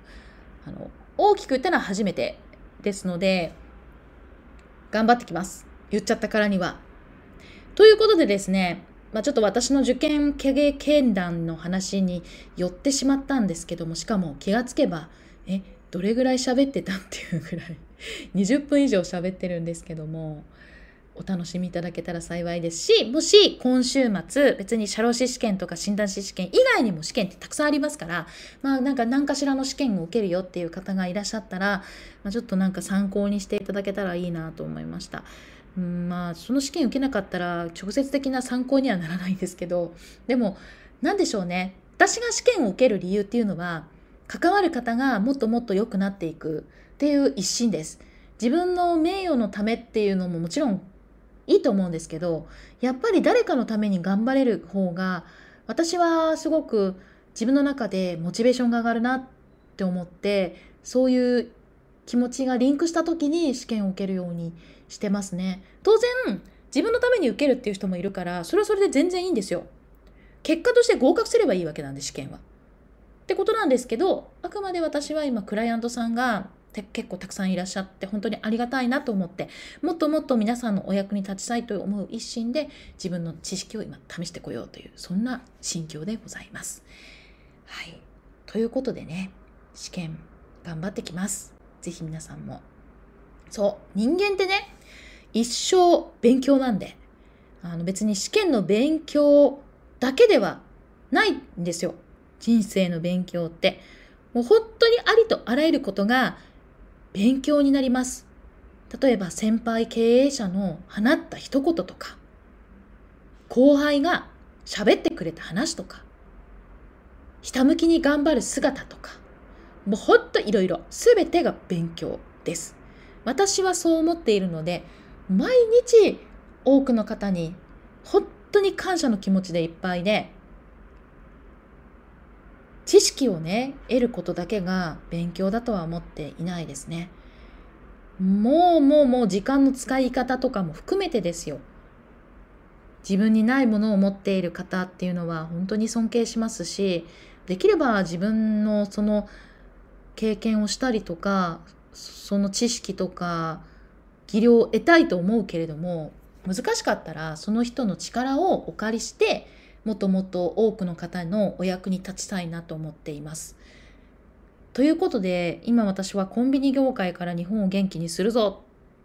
あの大きく言ったのは初めてですので頑張ってきます言っちゃったからには。ということでですね、まあ、ちょっと私の受験経験談の話に寄ってしまったんですけどもしかも気がつけばえどれぐらい喋ってたっていうぐらい20分以上喋ってるんですけどもお楽しみいただけたら幸いですし、もし今週末、別に社労士試験とか診断士試験以外にも試験ってたくさんありますから、まあなんか何かしらの試験を受けるよっていう方がいらっしゃったら、まあ、ちょっとなんか参考にしていただけたらいいなと思いました。うんまあその試験受けなかったら直接的な参考にはならないんですけど、でも何でしょうね。私が試験を受ける理由っていうのは、関わる方がもっともっと良くなっていくっていう一心です。自分の名誉のためっていうのももちろんいいと思うんですけどやっぱり誰かのために頑張れる方が私はすごく自分の中でモチベーションが上がるなって思ってそういう気持ちがリンクした時に試験を受けるようにしてますね当然自分のために受けるっていう人もいるからそれはそれで全然いいんですよ結果として合格すればいいわけなんで試験はってことなんですけどあくまで私は今クライアントさんが結構たくさんいらっしゃって本当にありがたいなと思ってもっともっと皆さんのお役に立ちたいと思う一心で自分の知識を今試してこようというそんな心境でございます。はい、ということでね試験頑張ってきます。ぜひ皆さんもそう人間ってね一生勉強なんであの別に試験の勉強だけではないんですよ人生の勉強って。もう本当にありとあらゆることが勉強になります。例えば先輩経営者の放った一言とか、後輩が喋ってくれた話とか、ひたむきに頑張る姿とか、もうほっといろいろ、すべてが勉強です。私はそう思っているので、毎日多くの方に本当に感謝の気持ちでいっぱいで、知識をね、得ることだけが勉強だとは思っていないですね。もうもうもう時間の使い方とかも含めてですよ。自分にないものを持っている方っていうのは本当に尊敬しますし、できれば自分のその経験をしたりとか、その知識とか技量を得たいと思うけれども、難しかったらその人の力をお借りしてもっともっと多くの方のお役に立ちたいなと思っています。ということで今私はコンビニ業界から日本を元気にするぞ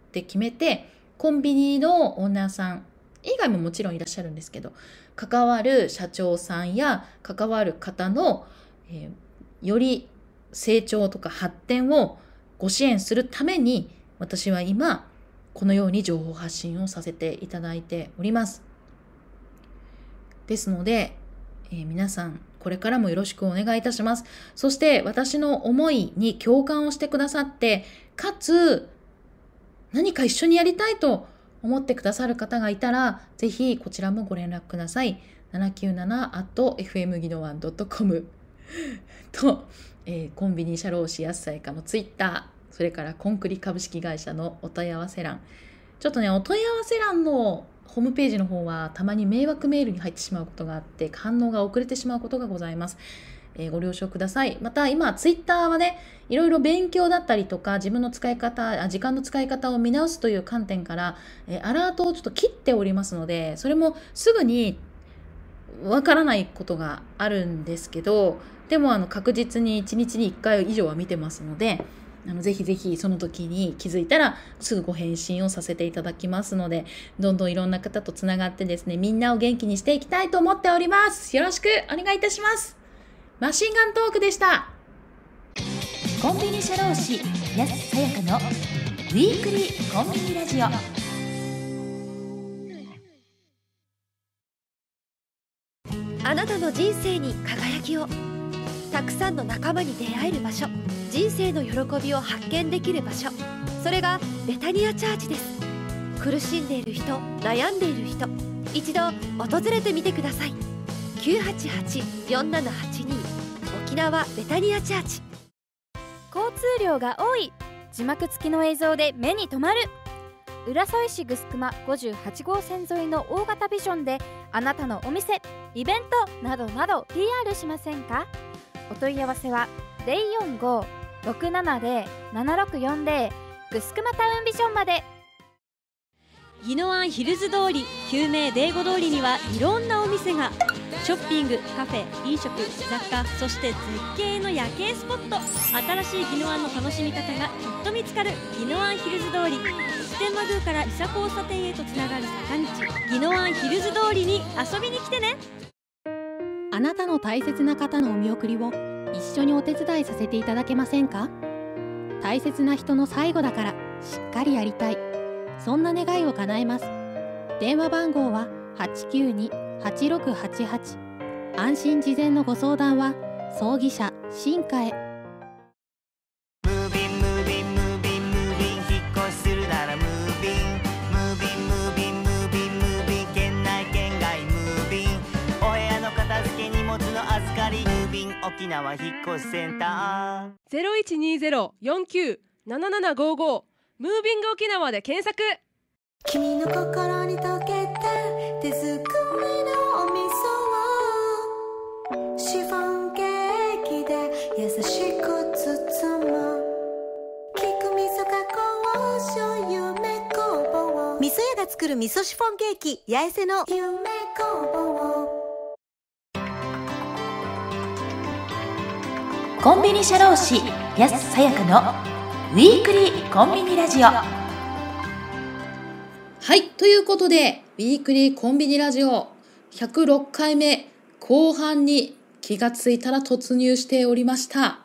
って決めてコンビニのオーナーさん以外ももちろんいらっしゃるんですけど関わる社長さんや関わる方の、えー、より成長とか発展をご支援するために私は今このように情報発信をさせていただいております。ですので、えー、皆さんこれからもよろしくお願いいたします。そして私の思いに共感をしてくださって、かつ何か一緒にやりたいと思ってくださる方がいたら、ぜひこちらもご連絡ください。797-fm ギノワン .com と、えー、コンビニ社労士安さやかのツイッター、それからコンクリ株式会社のお問い合わせ欄。ちょっとね、お問い合わせ欄のホームページの方はたまに迷惑メールに入ってしまうことがあって反応が遅れてしまうことがございます。えー、ご了承ください。また今、ツイッターはね、いろいろ勉強だったりとか、自分の使い方、時間の使い方を見直すという観点から、えー、アラートをちょっと切っておりますので、それもすぐにわからないことがあるんですけど、でもあの確実に1日に1回以上は見てますので、あのぜひぜひその時に気づいたらすぐご返信をさせていただきますので、どんどんいろんな方と繋がってですね、みんなを元気にしていきたいと思っております。よろしくお願いいたします。マシンガントークでした。コンビニ社労士、安さやかのウィークリーコンビニラジオ。あなたの人生に輝きを。たくさんの仲間に出会える場所人生の喜びを発見できる場所それがベタニアチャーチです苦しんでいる人悩んでいる人一度訪れてみてください988-4782沖縄ベタニアチャーチ交通量が多い字幕付きの映像で目に留まる浦添市グスクマ58号線沿いの大型ビジョンであなたのお店イベントなどなど PR しませんかお問い合わせは045-670-7640グスクマタウンビジョンまで宜野湾ヒルズ通り救命デーゴ通りにはいろんなお店がショッピングカフェ飲食雑貨そして絶景の夜景スポット新しい宜野湾の楽しみ方がきっと見つかる宜野湾ヒルズ通り普天満宮から伊佐交差点へとつながる坂道宜野湾ヒルズ通りに遊びに来てねあなたの大切な方のお見送りを一緒にお手伝いさせていただけませんか大切な人の最後だからしっかりやりたいそんな願いを叶えます電話番号は892-8688安心事前のご相談は葬儀社進化へ沖縄引っ越しセンターゼロ一二ゼロ四九七七五五ムービング沖縄で検索。君の心に溶けた手作りのお味噌をシフォンケーキで優しく包む菊味噌加工醤油めぼ房味噌屋が作る味噌シフォンケーキ八重瀬の夢工房コンビニ社労士安さやかのウィークリーコンビニラジオはいということでウィークリーコンビニラジオ106回目後半に気がついたら突入しておりました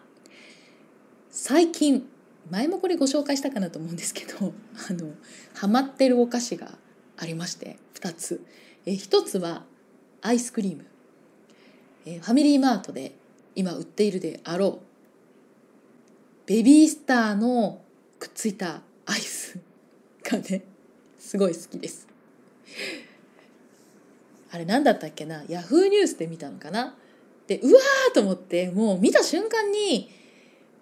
最近前もこれご紹介したかなと思うんですけど あのハマってるお菓子がありまして2つえ1つはアイスクリームえファミリーマートで今売っているであろうベビースターのくっついたアイス がねすごい好きですあれ何だったっけなヤフーニュースで見たのかなでうわーと思ってもう見た瞬間に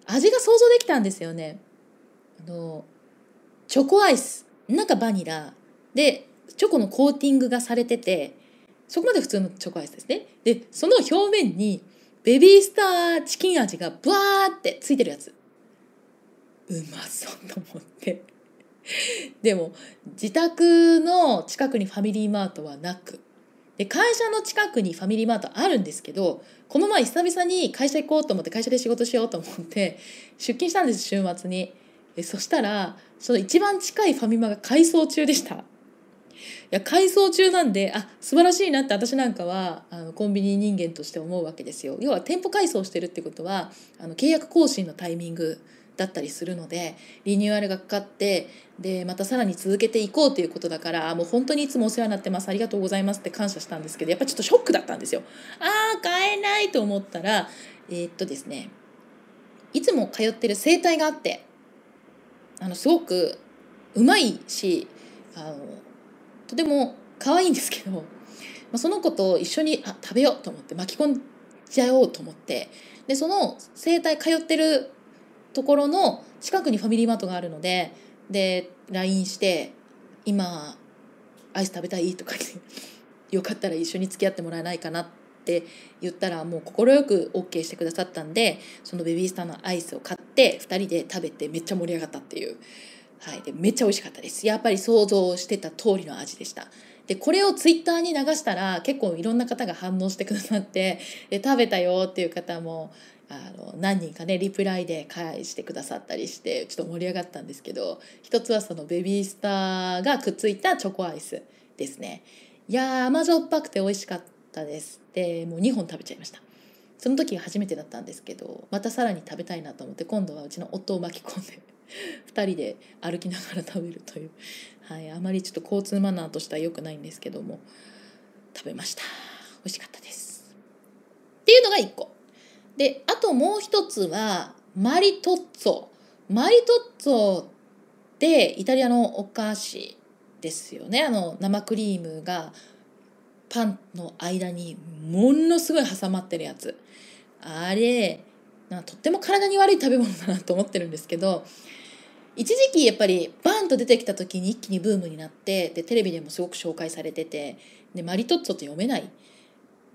味が想像できたんですよねあのチョコアイス中バニラでチョコのコーティングがされててそこまで普通のチョコアイスですねでその表面にベビースターチキン味がブワーってついてるやつうまそうと思って でも自宅の近くにファミリーマートはなくで会社の近くにファミリーマートあるんですけどこの前久々に会社行こうと思って会社で仕事しようと思って出勤したんです週末にそしたらその一番近いファミマが改装中でしたや改装中なんであ素晴らしいなって私なんかはあのコンビニ人間として思うわけですよ。要は店舗改装してるってことはあの契約更新のタイミングだったりするのでリニューアルがかかってでまたさらに続けていこうということだからもう本当にいつもお世話になってますありがとうございますって感謝したんですけどやっぱちょっとショックだったんですよ。ああ買えないと思ったらえー、っとですねいつも通ってる整体があってあのすごくうまいしあのとても可愛いんですけど、まあ、その子と一緒にあ食べようと思って巻き込んじゃおうと思ってでその生態通ってるところの近くにファミリーマートがあるのでで LINE して「今アイス食べたい?」とか「よかったら一緒に付き合ってもらえないかな」って言ったらもう快く OK してくださったんでそのベビースターのアイスを買って2人で食べてめっちゃ盛り上がったっていう。はい、でめっちゃ美味しかったですやっぱり想像してた通りの味でしたでこれをツイッターに流したら結構いろんな方が反応してくださってで食べたよっていう方もあの何人かねリプライで返してくださったりしてちょっと盛り上がったんですけど一つはそのベビースターがくっついたチョコアイスですねいや甘じょっぱくて美味しかったですでもう2本食べちゃいましたその時初めてだったんですけどまたさらに食べたいなと思って今度はうちの夫を巻き込んで2 人で歩きながら食べるという、はい、あまりちょっと交通マナーとしては良くないんですけども食べました美味しかったですっていうのが1個であともう1つはマリトッツォマリトッツォってイタリアのお菓子ですよねあの生クリームがパンの間にものすごい挟まってるやつあれとっても体に悪い食べ物だなと思ってるんですけど一時期やっぱりバンと出てきた時に一気にブームになってでテレビでもすごく紹介されててでマリトッツォって読めない、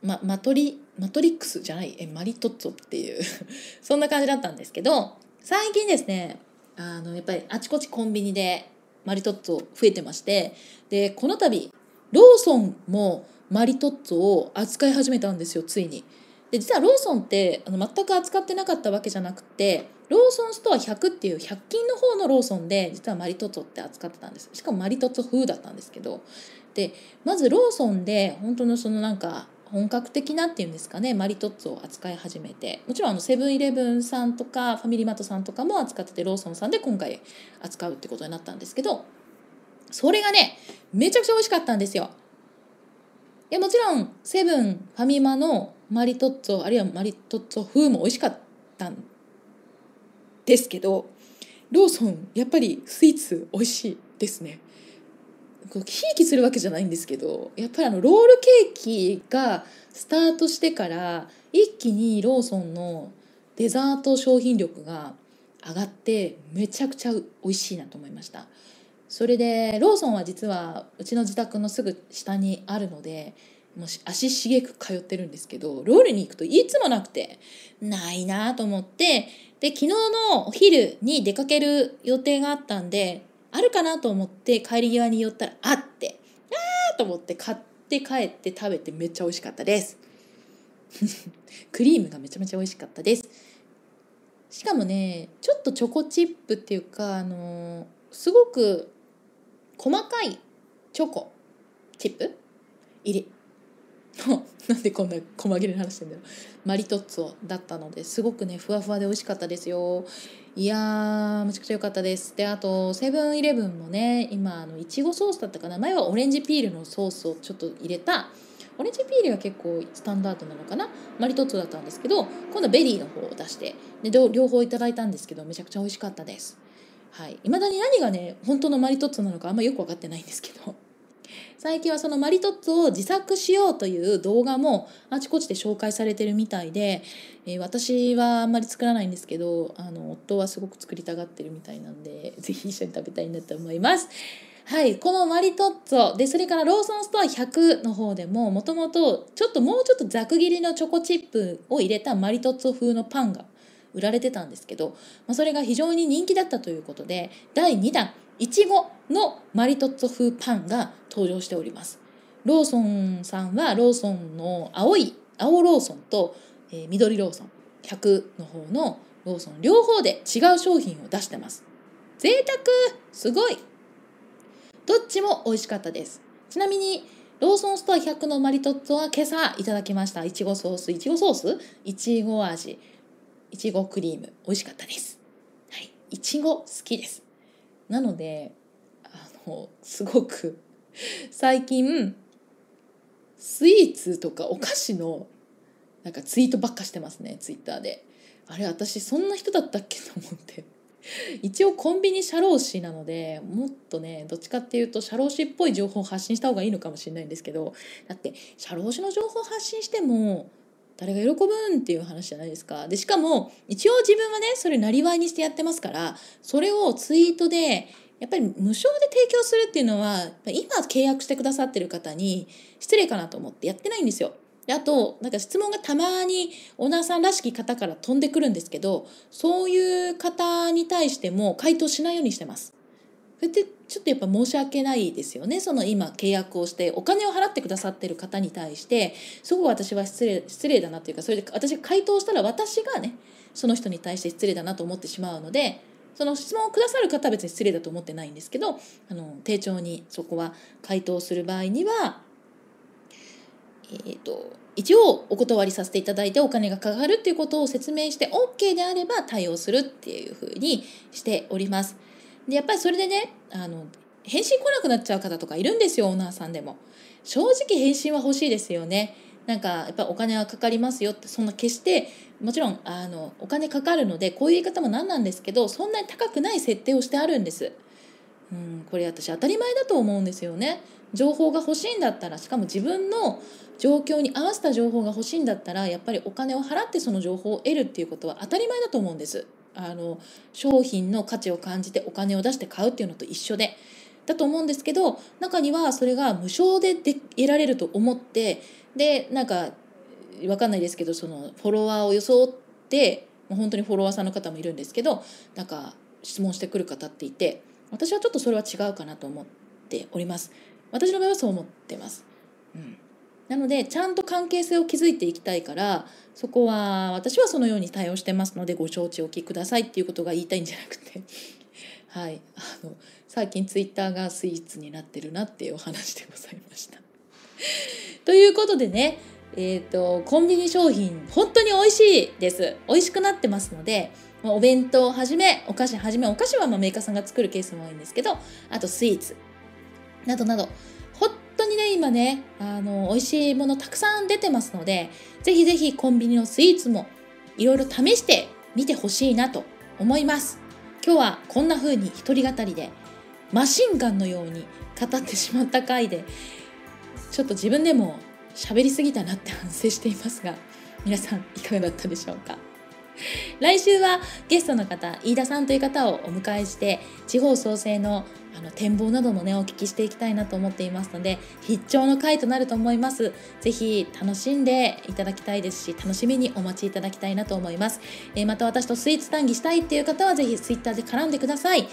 ま、マトリマトリックスじゃないえマリトッツォっていう そんな感じだったんですけど最近ですねあのやっぱりあちこちコンビニでマリトッツォ増えてましてでこの度ローソンもマリトッツォを扱い始めたんですよついに。で実はローソンってあの全く扱ってなかったわけじゃなくてローソンストア100っていう100均の方のローソンで実はマリトッツォって扱ってたんですしかもマリトッツォ風だったんですけどでまずローソンで本当のそのなんか本格的なっていうんですかねマリトッツォを扱い始めてもちろんあのセブンイレブンさんとかファミリーマートさんとかも扱っててローソンさんで今回扱うってことになったんですけどそれがねめちゃくちゃ美味しかったんですよ。いやもちろんセブンファミマのマリトッツォあるいはマリトッツォ風も美味しかったんですけどローソンやっぱりスイーツ美味しいですね。ひいきするわけじゃないんですけどやっぱりあのロールケーキがスタートしてから一気にローソンのデザート商品力が上がってめちゃくちゃ美味しいなと思いましたそれでローソンは実はうちの自宅のすぐ下にあるのでもし足しげく通ってるんですけどロールに行くといつもなくてないなと思ってで、昨日のお昼に出かける予定があったんで、あるかなと思って帰り際に寄ったら、あって、ああと思って買って帰って食べてめっちゃ美味しかったです。クリームがめちゃめちゃ美味しかったです。しかもね、ちょっとチョコチップっていうか、あのすごく細かいチョコチップ入れ なんでこんな細切れな話してんだろうマリトッツォだったのですごくねふわふわで美味しかったですよいやーめちゃくちゃ良かったですであとセブンイレブンもね今あのいちごソースだったかな前はオレンジピールのソースをちょっと入れたオレンジピールが結構スタンダードなのかなマリトッツォだったんですけど今度はベリーの方を出してで両方いただいたんですけどめちゃくちゃ美味しかったですはい、未だに何がね本当のマリトッツォなのかあんまよく分かってないんですけど最近はそのマリトッツォを自作しようという動画もあちこちで紹介されてるみたいで、えー、私はあんまり作らないんですけどあの夫はすごく作りたがってるみたいなんで是非一緒に食べたいなと思います。はい、このマリトッツォでそれからローソンストア100の方でももともとちょっともうちょっとざく切りのチョコチップを入れたマリトッツォ風のパンが売られてたんですけど、まあ、それが非常に人気だったということで第2弾いちごのマリトッツォ風パンが登場しております。ローソンさんはローソンの青い青ローソンと、えー、緑ローソン100の方のローソン両方で違う商品を出してます。贅沢すごいどっちも美味しかったです。ちなみにローソンストア100のマリトッツォは今朝いただきました。いちごソース、いちごソースいちご味、いちごクリーム。美味しかったです。はい。いちご好きです。なのであのすごく最近スイーツとかお菓子のなんかツイートばっかしてますねツイッターであれ私そんな人だったっけと思って一応コンビニ社労士なのでもっとねどっちかっていうと社労士っぽい情報を発信した方がいいのかもしれないんですけどだって社労士の情報を発信しても誰が喜ぶんっていう話じゃないですか。で、しかも、一応自分はね、それなりわいにしてやってますから、それをツイートで、やっぱり無償で提供するっていうのは、今契約してくださってる方に失礼かなと思ってやってないんですよ。であと、なんか質問がたまにオーナーさんらしき方から飛んでくるんですけど、そういう方に対しても回答しないようにしてます。それってちょっとやっぱ申し訳ないですよねその今契約をしてお金を払ってくださってる方に対してすごく私は失礼失礼だなというかそれで私回答したら私がねその人に対して失礼だなと思ってしまうのでその質問をくださる方は別に失礼だと思ってないんですけどあの丁重にそこは回答する場合には、えーと、と一応お断りさせていただいてお金がかかるっていうことを説明して OK であれば対応するっていうふうにしております。でやっぱりそれでねあの返信来なくなっちゃう方とかいるんですよオーナーさんでも正直返信は欲しいですよねなんかやっぱお金はかかりますよってそんな決してもちろんあのお金かかるのでこういう言い方も何なんですけどそんなに高くない設定をしてあるんです。うん、これ私当たり前だと思うんですよね。情報が欲しいんだったらしかも自分の状況に合わせた情報が欲しいんだったらやっぱりお金を払ってその情報を得るっていうことは当たり前だと思うんです。あの商品の価値を感じてお金を出して買うっていうのと一緒でだと思うんですけど中にはそれが無償でで得られると思ってでなんか分かんないですけどそのフォロワーを装って本当にフォロワーさんの方もいるんですけどなんか質問してくる方っていて私はちょっとそれは違うかなと思っております。私の場合はそう思ってます。うんなのでちゃんと関係性を築いていきたいからそこは私はそのように対応してますのでご承知おきくださいっていうことが言いたいんじゃなくて はいあの最近ツイッターがスイーツになってるなっていうお話でございました ということでねえーと、コンビニ商品本当に美味しいです美味しくなってますのでお弁当はじめお菓子はじめお菓子はまメーカーさんが作るケースも多いんですけどあとスイーツなどなど当にね、今ね、あの、美味しいものたくさん出てますので、ぜひぜひコンビニのスイーツもいろいろ試してみてほしいなと思います。今日はこんな風に一人語りで、マシンガンのように語ってしまった回で、ちょっと自分でも喋りすぎたなって反省していますが、皆さんいかがだったでしょうか来週はゲストの方飯田さんという方をお迎えして地方創生のあの展望などもねお聞きしていきたいなと思っていますので必聴の回となると思います是非楽しんでいただきたいですし楽しみにお待ちいただきたいなと思います、えー、また私とスイーツ談義したいっていう方は是非 Twitter で絡んでください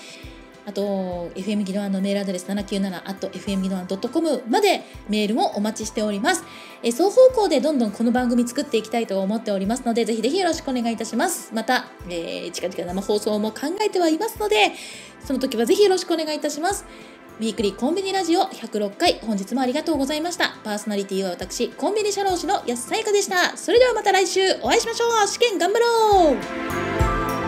あと FM ギワンのメールアドレス7 9 7 f m ギドワン c o m までメールもお待ちしておりますえ双方向でどんどんこの番組作っていきたいと思っておりますのでぜひぜひよろしくお願いいたしますまた、えー、近々生放送も考えてはいますのでその時はぜひよろしくお願いいたしますウィークリーコンビニラジオ106回本日もありがとうございましたパーソナリティは私コンビニ社労士の安さゆかでしたそれではまた来週お会いしましょう試験頑張ろう